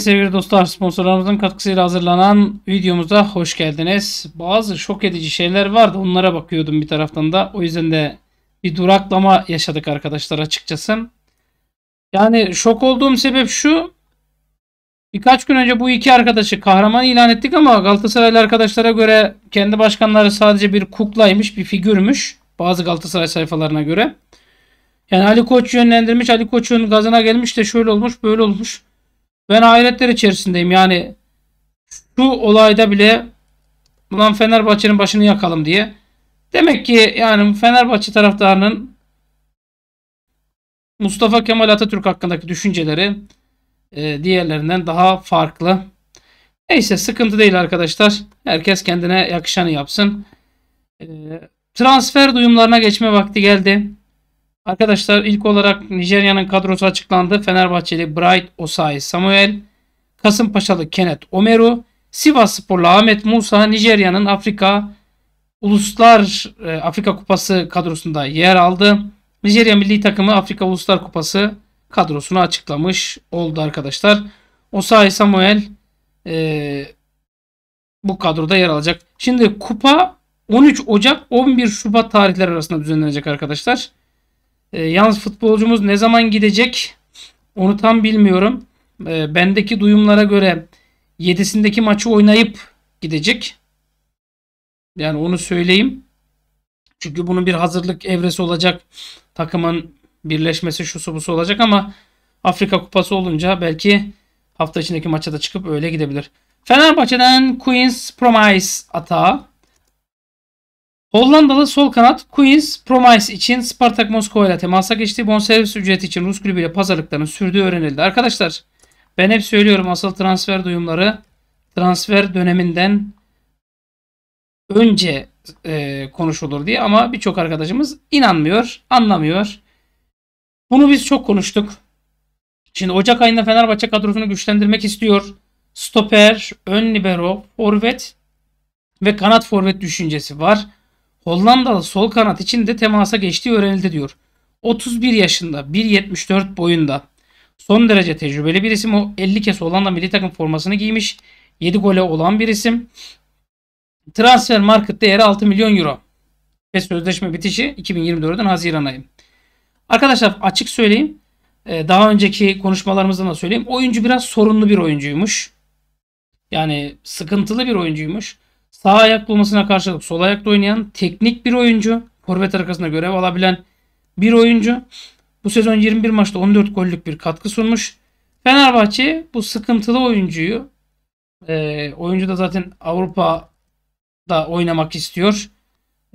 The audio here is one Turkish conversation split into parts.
Evet sevgili dostlar sponsorlarımızın katkısıyla hazırlanan videomuza hoş geldiniz. Bazı şok edici şeyler vardı onlara bakıyordum bir taraftan da. O yüzden de bir duraklama yaşadık arkadaşlar açıkçası. Yani şok olduğum sebep şu. Birkaç gün önce bu iki arkadaşı kahraman ilan ettik ama Galatasaraylı arkadaşlara göre kendi başkanları sadece bir kuklaymış, bir figürmüş. Bazı Galatasaray sayfalarına göre. Yani Ali Koç yönlendirmiş, Ali Koç'un gazına gelmiş de şöyle olmuş, böyle olmuş. Ben hayretler içerisindeyim. Yani şu olayda bile ulan Fenerbahçe'nin başını yakalım diye. Demek ki yani Fenerbahçe taraftarının Mustafa Kemal Atatürk hakkındaki düşünceleri e, diğerlerinden daha farklı. Neyse sıkıntı değil arkadaşlar. Herkes kendine yakışanı yapsın. E, transfer duyumlarına geçme vakti geldi. Arkadaşlar ilk olarak Nijerya'nın kadrosu açıklandı. Fenerbahçeli Bright Osai Samuel, Kasımpaşalı Kenneth Omeru, Sivas Sporlu Ahmet Musa Nijerya'nın Afrika Uluslar e, Afrika Kupası kadrosunda yer aldı. Nijerya milli takımı Afrika Uluslar Kupası kadrosunu açıklamış oldu arkadaşlar. Osai Samuel e, bu kadroda yer alacak. Şimdi kupa 13 Ocak 11 Şubat tarihleri arasında düzenlenecek arkadaşlar. E, yalnız futbolcumuz ne zaman gidecek onu tam bilmiyorum. E, bendeki duyumlara göre 7'sindeki maçı oynayıp gidecek. Yani onu söyleyeyim. Çünkü bunun bir hazırlık evresi olacak. Takımın birleşmesi şusu busu olacak ama Afrika Kupası olunca belki hafta içindeki maça da çıkıp öyle gidebilir. Fenerbahçe'den Queen's Promise atağı. Hollandalı sol kanat Queens Promise için Spartak Moskova ile temasa geçti. Bonservis ücreti için Rus kulübüyle pazarlıklarını sürdüğü öğrenildi. Arkadaşlar ben hep söylüyorum asıl transfer duyumları transfer döneminden önce e, konuşulur diye ama birçok arkadaşımız inanmıyor, anlamıyor. Bunu biz çok konuştuk. Şimdi Ocak ayında Fenerbahçe kadrosunu güçlendirmek istiyor. Stoper, ön libero, forvet ve kanat forvet düşüncesi var. Hollandalı sol kanat için de temasa geçtiği öğrenildi diyor. 31 yaşında, 1.74 boyunda. Son derece tecrübeli bir isim. O 50 kez Hollanda milli takım formasını giymiş. 7 gole olan bir isim. Transfer market değeri 6 milyon euro. Ve sözleşme bitişi 2024'ün Haziran ayı. Arkadaşlar açık söyleyeyim. Ee, daha önceki konuşmalarımızdan da söyleyeyim. Oyuncu biraz sorunlu bir oyuncuymuş. Yani sıkıntılı bir oyuncuymuş. Sağ ayak bulmasına karşılık sol ayakta oynayan teknik bir oyuncu. Forvet arkasında görev alabilen bir oyuncu. Bu sezon 21 maçta 14 gollük bir katkı sunmuş. Fenerbahçe bu sıkıntılı oyuncuyu e, oyuncu da zaten Avrupa'da oynamak istiyor.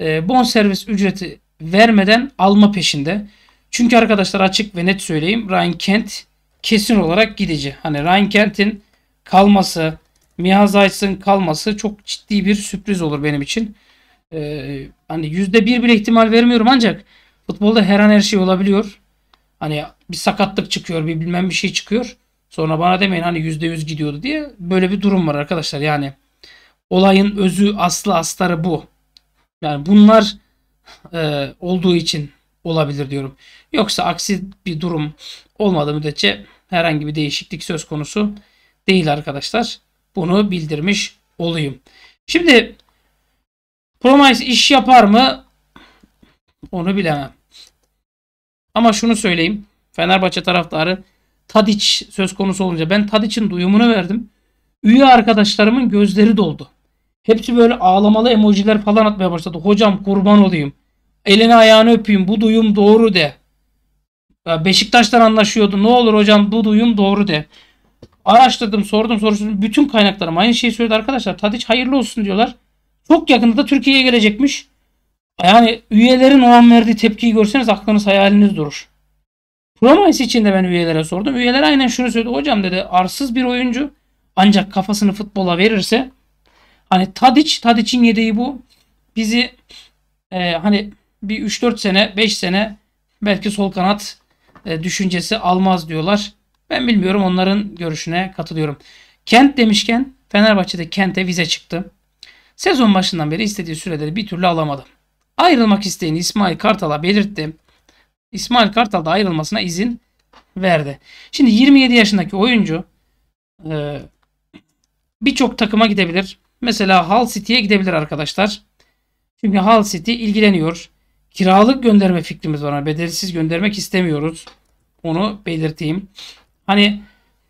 E, bon servis ücreti vermeden alma peşinde. Çünkü arkadaşlar açık ve net söyleyeyim. Ryan Kent kesin olarak gidici. Hani Ryan Kent'in kalması Miha Zayt'sın kalması çok ciddi bir sürpriz olur benim için. Ee, hani %1 bile ihtimal vermiyorum ancak futbolda her an her şey olabiliyor. Hani bir sakatlık çıkıyor, bir bilmem bir şey çıkıyor. Sonra bana demeyin hani %100 gidiyordu diye. Böyle bir durum var arkadaşlar. Yani olayın özü, aslı, astarı bu. Yani bunlar e, olduğu için olabilir diyorum. Yoksa aksi bir durum olmadığı müddetçe herhangi bir değişiklik söz konusu değil arkadaşlar bunu bildirmiş olayım. Şimdi Promise iş yapar mı? Onu bilemem. Ama şunu söyleyeyim. Fenerbahçe taraftarı Tadiç söz konusu olunca ben Tadiç'in duyumunu verdim. Üye arkadaşlarımın gözleri doldu. Hepsi böyle ağlamalı emojiler falan atmaya başladı. Hocam kurban olayım. Elini ayağını öpeyim. Bu duyum doğru de. Beşiktaş'tan anlaşıyordu. Ne olur hocam bu duyum doğru de. Araştırdım, sordum, soruşturdum. Bütün kaynaklarım aynı şeyi söyledi arkadaşlar. Tadiç hayırlı olsun diyorlar. Çok yakında da Türkiye'ye gelecekmiş. Yani üyelerin o an verdiği tepkiyi görseniz aklınız hayaliniz durur. Promise için de ben üyelere sordum. Üyeler aynen şunu söyledi. Hocam dedi arsız bir oyuncu ancak kafasını futbola verirse hani Tadiç, Tadiç'in yedeği bu. Bizi e, hani bir 3-4 sene, 5 sene belki sol kanat e, düşüncesi almaz diyorlar. Ben bilmiyorum onların görüşüne katılıyorum. Kent demişken Fenerbahçe'de Kent'e vize çıktı. Sezon başından beri istediği süreleri bir türlü alamadı. Ayrılmak isteğini İsmail Kartal'a belirtti. İsmail Kartal da ayrılmasına izin verdi. Şimdi 27 yaşındaki oyuncu e, birçok takıma gidebilir. Mesela Hull City'ye gidebilir arkadaşlar. Çünkü Hull City ilgileniyor. Kiralık gönderme fikrimiz var. Bedelsiz göndermek istemiyoruz. Onu belirteyim. Hani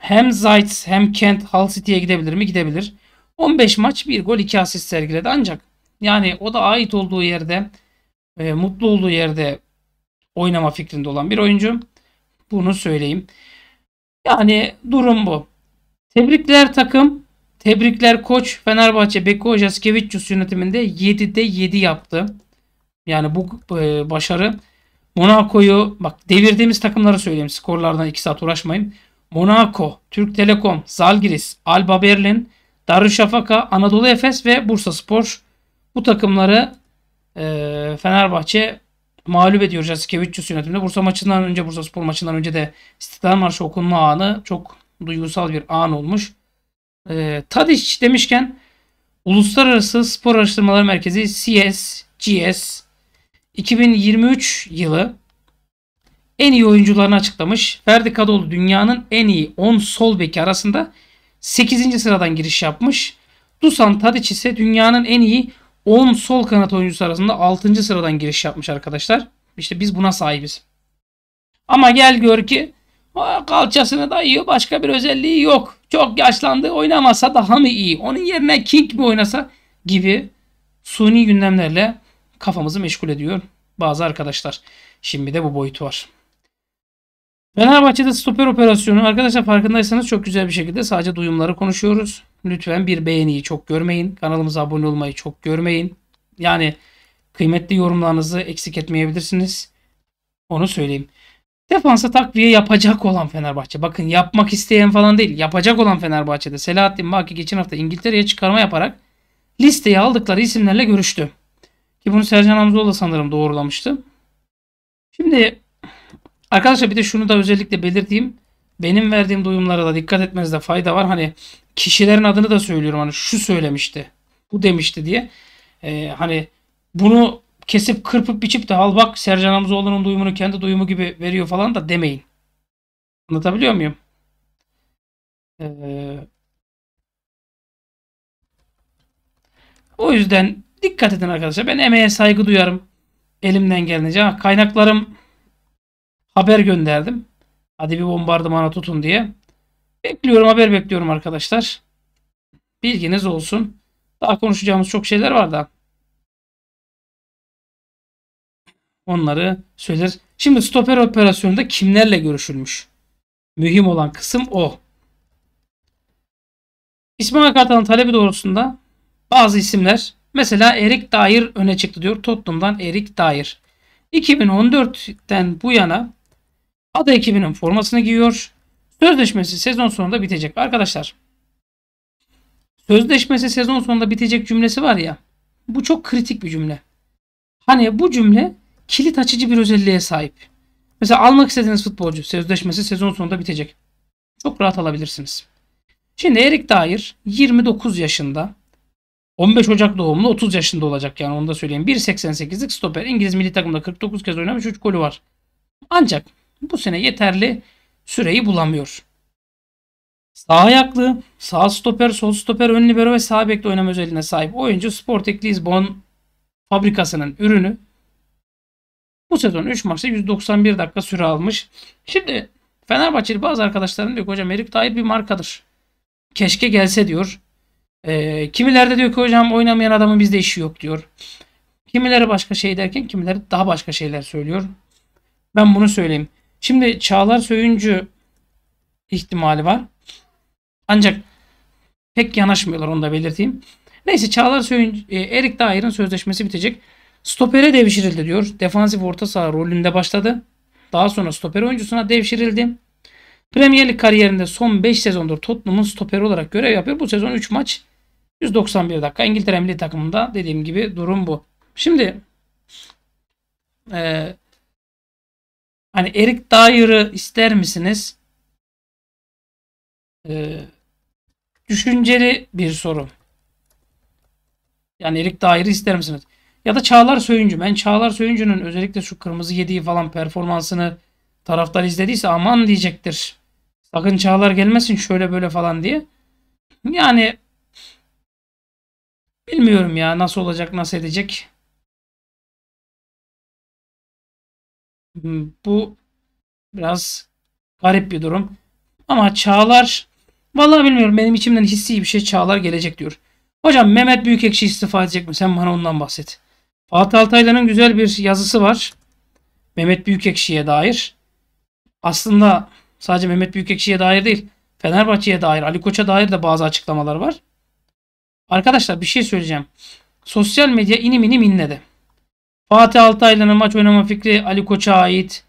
hem Zaitz hem Kent Hull City'ye gidebilir mi? Gidebilir. 15 maç 1 gol 2 asist sergiledi ancak yani o da ait olduğu yerde e, mutlu olduğu yerde oynama fikrinde olan bir oyuncu. Bunu söyleyeyim. Yani durum bu. Tebrikler takım. Tebrikler koç. Fenerbahçe Beko Jaskevicius yönetiminde 7'de 7 yaptı. Yani bu e, başarı Monaco'yu bak devirdiğimiz takımları söyleyeyim. Skorlardan 2 saat uğraşmayın. Monaco, Türk Telekom, Zalgiris, Alba Berlin, Darüşşafaka, Anadolu Efes ve Bursa Spor. Bu takımları e, Fenerbahçe mağlup ediyor Jasikevicius yönetiminde. Bursa maçından önce, Bursa Spor maçından önce de İstiklal Marşı okunma anı çok duygusal bir an olmuş. E, Tadiç demişken Uluslararası Spor Araştırmaları Merkezi CSGS 2023 yılı en iyi oyuncularını açıklamış. Ferdi Kadıoğlu dünyanın en iyi 10 sol beki arasında 8. sıradan giriş yapmış. Dusan Tadic ise dünyanın en iyi 10 sol kanat oyuncusu arasında 6. sıradan giriş yapmış arkadaşlar. İşte biz buna sahibiz. Ama gel gör ki kalçasını da yiyor başka bir özelliği yok. Çok yaşlandı oynamasa daha mı iyi? Onun yerine King mi oynasa gibi suni gündemlerle kafamızı meşgul ediyor bazı arkadaşlar. Şimdi de bu boyutu var. Fenerbahçe'de stoper operasyonu arkadaşlar farkındaysanız çok güzel bir şekilde sadece duyumları konuşuyoruz. Lütfen bir beğeniyi çok görmeyin. Kanalımıza abone olmayı çok görmeyin. Yani kıymetli yorumlarınızı eksik etmeyebilirsiniz. Onu söyleyeyim. Defansa takviye yapacak olan Fenerbahçe. Bakın yapmak isteyen falan değil. Yapacak olan Fenerbahçe'de Selahattin Baki geçen hafta İngiltere'ye çıkarma yaparak listeye aldıkları isimlerle görüştü. Ki bunu Sercan Hamzoğlu da sanırım doğrulamıştı. Şimdi Arkadaşlar bir de şunu da özellikle belirteyim. Benim verdiğim duyumlara da dikkat etmenizde fayda var. Hani kişilerin adını da söylüyorum. Hani şu söylemişti, bu demişti diye. Ee, hani bunu kesip kırpıp biçip de al bak Sercan Hamzoğlu'nun duyumunu kendi duyumu gibi veriyor falan da demeyin. Anlatabiliyor muyum? Ee, o yüzden dikkat edin arkadaşlar. Ben emeğe saygı duyarım. Elimden gelince. Ha, kaynaklarım haber gönderdim. Hadi bir bombardımana tutun diye. Bekliyorum haber bekliyorum arkadaşlar. Bilginiz olsun. Daha konuşacağımız çok şeyler var da. Onları söyler. Şimdi stoper operasyonunda kimlerle görüşülmüş? Mühim olan kısım o. İsmail Kartal'ın talebi doğrultusunda bazı isimler mesela Erik Dair öne çıktı diyor. Tottenham'dan Erik Dair. 2014'ten bu yana Ada ekibinin formasını giyiyor. Sözleşmesi sezon sonunda bitecek arkadaşlar. Sözleşmesi sezon sonunda bitecek cümlesi var ya. Bu çok kritik bir cümle. Hani bu cümle kilit açıcı bir özelliğe sahip. Mesela almak istediğiniz futbolcu sözleşmesi sezon sonunda bitecek. Çok rahat alabilirsiniz. Şimdi Erik Dair 29 yaşında. 15 Ocak doğumlu 30 yaşında olacak yani onu da söyleyeyim. 1.88'lik stoper. İngiliz milli takımda 49 kez oynamış 3 golü var. Ancak bu sene yeterli süreyi bulamıyor. Sağ ayaklı, sağ stoper, sol stoper, ön libero ve sağ bekle oynama özelliğine sahip oyuncu Sporting Lisbon fabrikasının ürünü. Bu sezon 3 maçta 191 dakika süre almış. Şimdi Fenerbahçeli bazı arkadaşlarım diyor ki hocam Erik Dair bir markadır. Keşke gelse diyor. E, kimilerde diyor ki hocam oynamayan adamın bizde işi yok diyor. Kimileri başka şey derken kimileri daha başka şeyler söylüyor. Ben bunu söyleyeyim. Şimdi Çağlar Söyüncü ihtimali var. Ancak pek yanaşmıyorlar onu da belirteyim. Neyse Çağlar Söyüncü, e, Erik Dair'in sözleşmesi bitecek. Stopere devşirildi diyor. Defansif orta saha rolünde başladı. Daha sonra stoper oyuncusuna devşirildi. Premier Lig kariyerinde son 5 sezondur Tottenham'ın stoperi olarak görev yapıyor. Bu sezon 3 maç 191 dakika. İngiltere milli takımında dediğim gibi durum bu. Şimdi e, Hani Eric Dyer'ı ister misiniz? Ee, düşünceli bir soru. Yani Eric Dyer'ı ister misiniz? Ya da Çağlar Söyüncü. Ben Çağlar Söyüncü'nün özellikle şu kırmızı yediği falan performansını taraftar izlediyse aman diyecektir. Sakın Çağlar gelmesin şöyle böyle falan diye. Yani bilmiyorum ya nasıl olacak nasıl edecek. Hmm, bu biraz garip bir durum. Ama Çağlar vallahi bilmiyorum benim içimden hissi bir şey Çağlar gelecek diyor. Hocam Mehmet Büyükekşi istifa edecek mi? Sen bana ondan bahset. Fatih Altaylı'nın güzel bir yazısı var. Mehmet Büyükekşi'ye dair. Aslında sadece Mehmet Büyükekşi'ye dair değil. Fenerbahçe'ye dair, Ali Koç'a dair de bazı açıklamalar var. Arkadaşlar bir şey söyleyeceğim. Sosyal medya inim inim inledi. Fatih Altaylı'nın maç oynama fikri Ali Koç'a ait.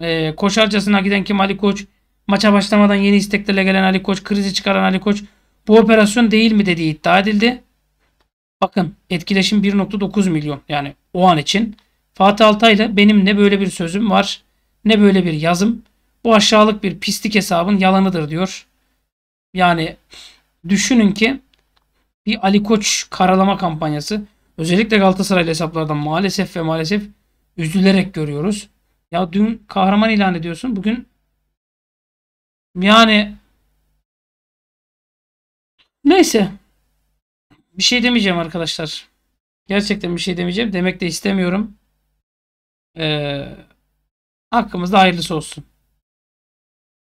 E, koşarcasına giden kim Ali Koç? Maça başlamadan yeni isteklerle gelen Ali Koç, krizi çıkaran Ali Koç. Bu operasyon değil mi dediği iddia edildi. Bakın etkileşim 1.9 milyon yani o an için. Fatih Altaylı benim ne böyle bir sözüm var ne böyle bir yazım. Bu aşağılık bir pislik hesabın yalanıdır diyor. Yani düşünün ki bir Ali Koç karalama kampanyası. Özellikle Galatasaraylı hesaplardan maalesef ve maalesef üzülerek görüyoruz. Ya dün kahraman ilan ediyorsun. Bugün yani neyse bir şey demeyeceğim arkadaşlar. Gerçekten bir şey demeyeceğim. Demek de istemiyorum. Ee, hakkımızda hayırlısı olsun.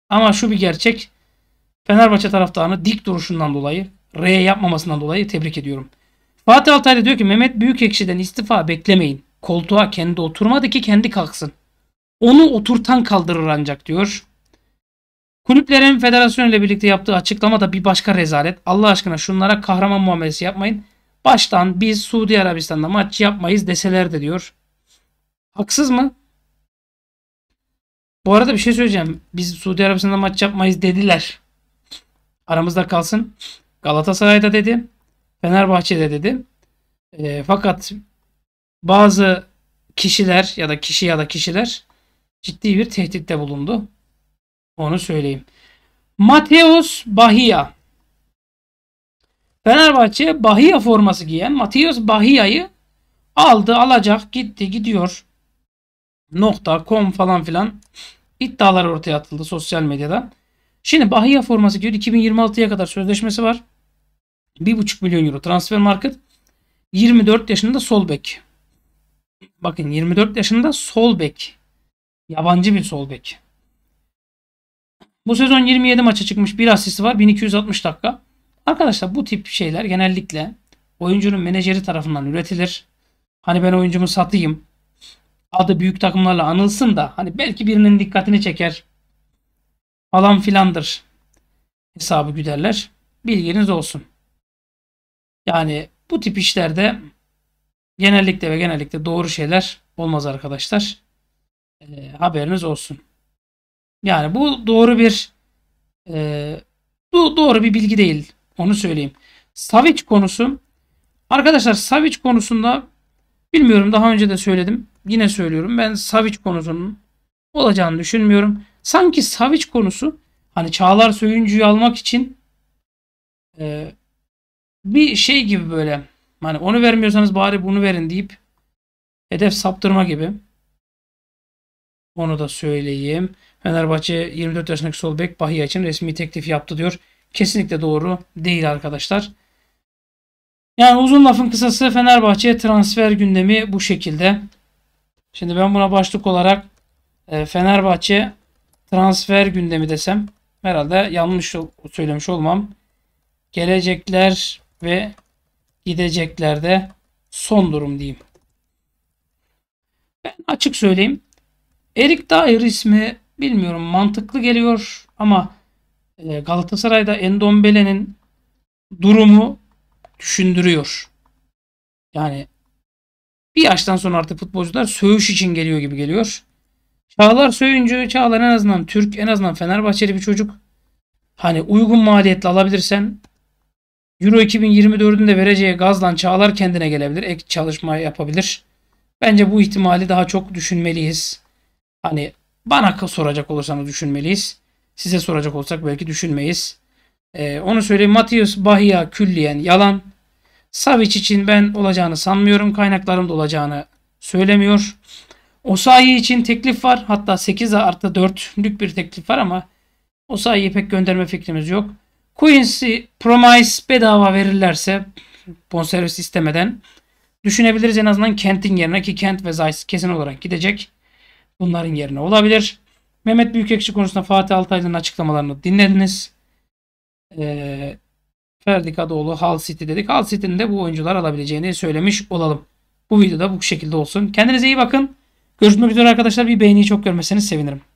Ama şu bir gerçek. Fenerbahçe taraftarını dik duruşundan dolayı, R yapmamasından dolayı tebrik ediyorum. Fatih Altaylı diyor ki Mehmet Büyükekşi'den istifa beklemeyin. Koltuğa kendi oturmadı ki kendi kalksın. Onu oturtan kaldırır ancak diyor. Kulüplerin federasyon ile birlikte yaptığı açıklama da bir başka rezalet. Allah aşkına şunlara kahraman muamelesi yapmayın. Baştan biz Suudi Arabistan'da maç yapmayız deseler de diyor. Haksız mı? Bu arada bir şey söyleyeceğim. Biz Suudi Arabistan'da maç yapmayız dediler. Aramızda kalsın. Galatasaray'da dedi. Fenerbahçe'de dedi. E, fakat bazı kişiler ya da kişi ya da kişiler ciddi bir tehditte bulundu. Onu söyleyeyim. Mateus Bahia Fenerbahçe Bahia forması giyen Mateus Bahia'yı aldı, alacak, gitti, gidiyor. Nokta, com falan filan iddialar ortaya atıldı sosyal medyada. Şimdi Bahia forması giyiyor. 2026'ya kadar sözleşmesi var. 1,5 milyon euro transfer market. 24 yaşında sol bek. Bakın 24 yaşında sol bek. Yabancı bir sol bek. Bu sezon 27 maça çıkmış. Bir asisti var. 1260 dakika. Arkadaşlar bu tip şeyler genellikle oyuncunun menajeri tarafından üretilir. Hani ben oyuncumu satayım. Adı büyük takımlarla anılsın da hani belki birinin dikkatini çeker. Falan filandır. Hesabı güderler. Bilginiz olsun. Yani bu tip işlerde genellikle ve genellikle doğru şeyler olmaz arkadaşlar. E, haberiniz olsun. Yani bu doğru bir e, bu doğru bir bilgi değil. Onu söyleyeyim. Savic konusu arkadaşlar Savic konusunda bilmiyorum daha önce de söyledim. Yine söylüyorum. Ben Savic konusunun olacağını düşünmüyorum. Sanki Savic konusu hani Çağlar Söyüncü'yü almak için e, bir şey gibi böyle. Hani onu vermiyorsanız bari bunu verin deyip hedef saptırma gibi. Onu da söyleyeyim. Fenerbahçe 24 yaşındaki sol bek Bahia için resmi teklif yaptı diyor. Kesinlikle doğru değil arkadaşlar. Yani uzun lafın kısası Fenerbahçe transfer gündemi bu şekilde. Şimdi ben buna başlık olarak e, Fenerbahçe transfer gündemi desem herhalde yanlış söylemiş olmam. Gelecekler ve gideceklerde son durum diyeyim. Ben açık söyleyeyim. Erik Dair ismi bilmiyorum mantıklı geliyor ama e, Galatasaray'da Endombele'nin durumu düşündürüyor. Yani bir yaştan sonra artık futbolcular söğüş için geliyor gibi geliyor. Çağlar Söyüncü, Çağlar en azından Türk, en azından Fenerbahçeli bir çocuk. Hani uygun maliyetle alabilirsen Euro 2024'ün de vereceği gazla Çağlar kendine gelebilir. Ek çalışma yapabilir. Bence bu ihtimali daha çok düşünmeliyiz. Hani bana soracak olursanız düşünmeliyiz. Size soracak olsak belki düşünmeyiz. Ee, onu söyleyeyim. Matius Bahia külliyen yalan. Savic için ben olacağını sanmıyorum. Kaynaklarım da olacağını söylemiyor. Osayi için teklif var. Hatta 8 artı 4'lük bir teklif var ama Osayi'yi pek gönderme fikrimiz yok. Quincy Promise bedava verirlerse bonservis istemeden düşünebiliriz en azından Kent'in yerine ki Kent ve Zeiss kesin olarak gidecek. Bunların yerine olabilir. Mehmet Büyükekşi konusunda Fatih Altaylı'nın açıklamalarını dinlediniz. Ee, Ferdi Kadıoğlu Hull City dedik. Hull City'nin de bu oyuncular alabileceğini söylemiş olalım. Bu videoda bu şekilde olsun. Kendinize iyi bakın. Görüşmek üzere arkadaşlar. Bir beğeniyi çok görmeseniz sevinirim.